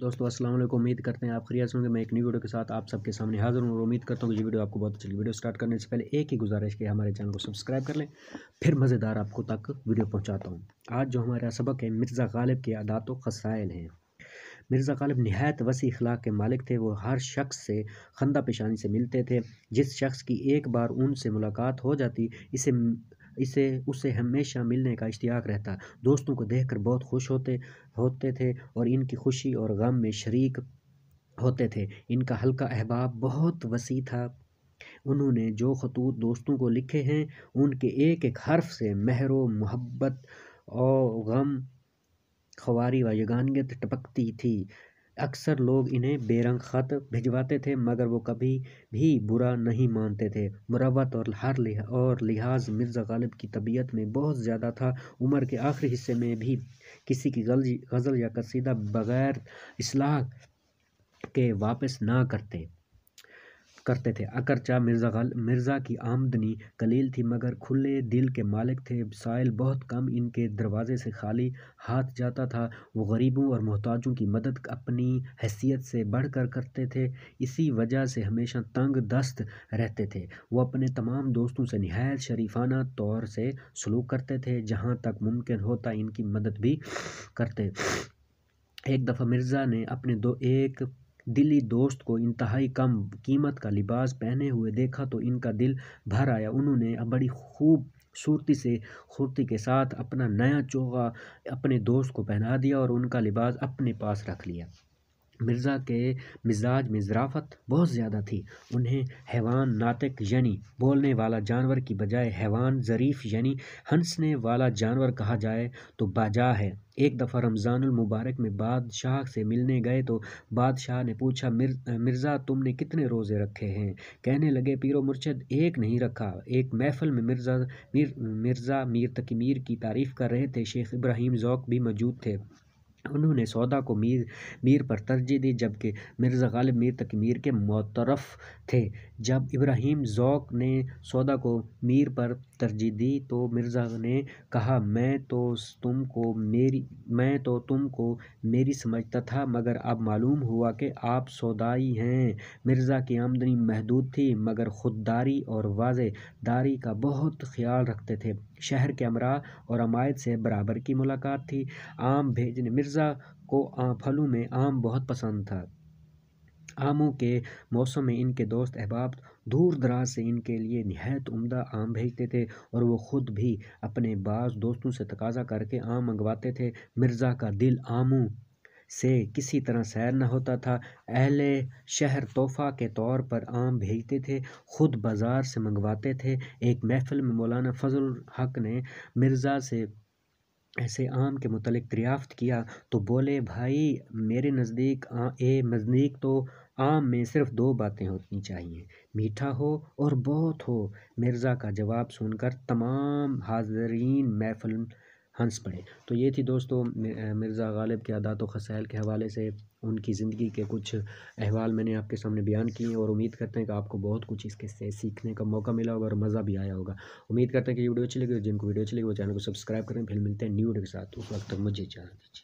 दोस्तों अस्सलाम वालेकुम उम्मीद करते हैं आप खरीद होंगे मैं एक नई वीडियो के साथ आप सबके सामने हाजिर हूँ और उम्मीद करता हूँ कि ये वीडियो आपको बहुत अच्छी वीडियो स्टार्ट करने से पहले एक ही गुजारिश के हमारे चैनल को सब्सक्राइब कर लें फिर मज़ेदार आपको तक वीडियो पहुँचाता हूँ आज जो हमारा सबक है मिर्ज़ा गालिब के आदात तो खसाइल हैं मिर्ज़ा गालिब नहायत वसी अखलाक के मालिक थे वो हर शख्स से खंदा पेशानी से मिलते थे जिस शख्स की एक बार उनसे मुलाकात हो जाती इसे इसे उसे हमेशा मिलने का इश्तियाक रहता दोस्तों को कर बहुत खुश होते होते थे और इनकी खुशी और गम में शरीक होते थे इनका हल्का अहबाब बहुत वसी था उन्होंने जो खतूत दोस्तों को लिखे हैं उनके एक एक हर्फ से महर मोहब्बत और गम खवारी व यगानियत टपकती थी अक्सर लोग इन्हें बेरंग ख़त भिजवाते थे मगर वो कभी भी बुरा नहीं मानते थे मुरवत और हर लिहा और लिहाज मिर्ज़ा गालिब की तबीयत में बहुत ज़्यादा था उम्र के आखिरी हिस्से में भी किसी की गल गज़ल या कसीदा बग़ैर असलाह के वापस ना करते करते थे अगरचा मिर्ज़ा गल मिर्ज़ा की आमदनी कलील थी मगर खुले दिल के मालिक थे साइल बहुत कम इनके दरवाजे से खाली हाथ जाता था वो गरीबों और मोहताजों की मदद अपनी हैसियत से बढ़कर करते थे इसी वजह से हमेशा तंग दस्त रहते थे वो अपने तमाम दोस्तों से नहायत शरीफाना तौर से सलूक करते थे जहाँ तक मुमकिन होता इनकी मदद भी करते एक दफ़ा मिर्ज़ा ने अपने दो एक दिली दोस्त को इंतहाई कम कीमत का लिबास पहने हुए देखा तो इनका दिल भर आया उन्होंने बड़ी खूब सूरती से खूरती के साथ अपना नया चोगा अपने दोस्त को पहना दिया और उनका लिबास अपने पास रख लिया मिर्ज़ा के मिजाज में ज़राफ़त बहुत ज़्यादा थी उन्हें हैवान नातक यानी बोलने वाला जानवर की बजाय हैवान ज़रीफ़ यानी हंसने वाला जानवर कहा जाए तो बाजा है एक दफ़ा रमज़ानुल मुबारक में बादशाह से मिलने गए तो बादशाह ने पूछा मिर मिर्ज़ा तुमने कितने रोज़े रखे हैं कहने लगे पीरो मुर्शद एक नहीं रखा एक महफ़ल में मिर्ज़ा मिर, मिर्ज़ा मीर तकमीर की तारीफ़ कर रहे थे शेख इब्राहिम ज़ौक भी मौजूद थे उन्होंने सौदा को मीर मीर पर तरजीह दी जबकि मिर्ज़ा गालिब मीर मीर के मोतरफ थे जब इब्राहिम ज़ौक ने सौदा को मीर पर तरजीह दी तो मिर्ज़ा ने कहा मैं तो तुमको मेरी मैं तो तुमको मेरी समझता था मगर अब मालूम हुआ कि आप सौदाई हैं मिर्ज़ा की आमदनी महदूद थी मगर खुददारी और वाजेदारी का बहुत ख्याल रखते थे शहर के अमरा और अमायद से बराबर की मुलाकात थी आम भेजने मिर्ज़ा को फलों में आम बहुत पसंद था आमों के मौसम में इनके दोस्त अहबाब दूर दराज से इनके लिए नहायत उम्दा आम भेजते थे और वो ख़ुद भी अपने बाज दोस्तों से तकाजा करके आम मंगवाते थे मिर्ज़ा का दिल आमों से किसी तरह सैर न होता था अहले शहर तोहफ़ा के तौर पर आम भेजते थे ख़ुद बाज़ार से मंगवाते थे एक महफ़िल में मौलाना फजल हक ने मिर्ज़ा से ऐसे आम के मतलब दरियाफ़्त किया तो बोले भाई मेरे नज़दीक ए नज़दीक तो आम में सिर्फ़ दो बातें होनी चाहिए मीठा हो और बहुत हो मिर्ज़ा का जवाब सुनकर तमाम हाज़रीन महफ़िल हंस पड़े तो ये थी दोस्तों मिर्ज़ा गालिब के अदात खसैल के हवाले से उनकी ज़िंदगी के कुछ अहवाल मैंने आपके सामने बयान किए और उम्मीद करते हैं कि आपको बहुत कुछ इसके से सीखने का मौका मिला होगा और मज़ा भी आया होगा उम्मीद करते हैं कि वीडियो अच्छी लगी जिनको वीडियो अच्छी लगी वो चैनल को सब्सक्राइब करें फिर मिलते हैं न्यू वीडियो के साथ उस वक्त तक मुझे जान दीजिए